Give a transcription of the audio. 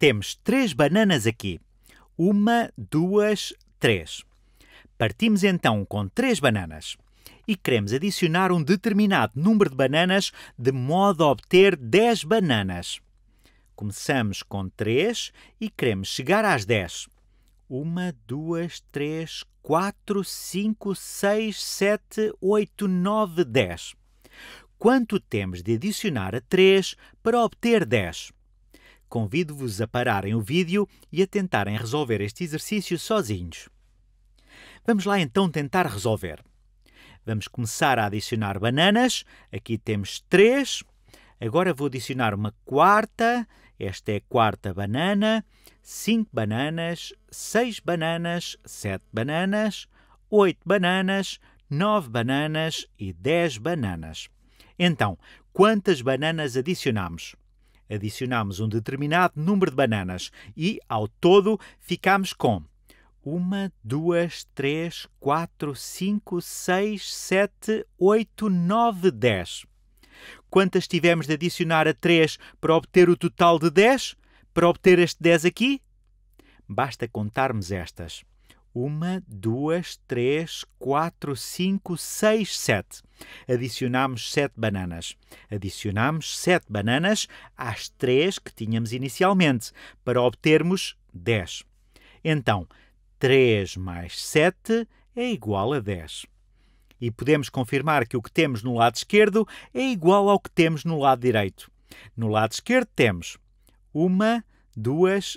Temos três bananas aqui. Uma, duas, três. Partimos então com três bananas e queremos adicionar um determinado número de bananas de modo a obter 10 bananas. Começamos com 3 e queremos chegar às 10. 1, 2, 3, 4, 5, 6, 7, 8, 9, 10. Quanto temos de adicionar a 3 para obter 10? Convido-vos a pararem o vídeo e a tentarem resolver este exercício sozinhos. Vamos lá então tentar resolver. Vamos começar a adicionar bananas. Aqui temos três. Agora vou adicionar uma quarta. Esta é a quarta banana. Cinco bananas, seis bananas, sete bananas, oito bananas, nove bananas e dez bananas. Então, quantas bananas adicionamos? Adicionámos um determinado número de bananas e, ao todo, ficámos com uma, duas, três, quatro, cinco, seis, sete, oito, nove, dez. Quantas tivemos de adicionar a 3 para obter o total de 10? Para obter este 10 aqui? Basta contarmos estas. Uma, duas, três, quatro, cinco, seis, sete. Adicionamos sete bananas. Adicionamos sete bananas às três que tínhamos inicialmente, para obtermos 10. Então, 3 mais 7 é igual a 10. E podemos confirmar que o que temos no lado esquerdo é igual ao que temos no lado direito. No lado esquerdo temos 1, 2,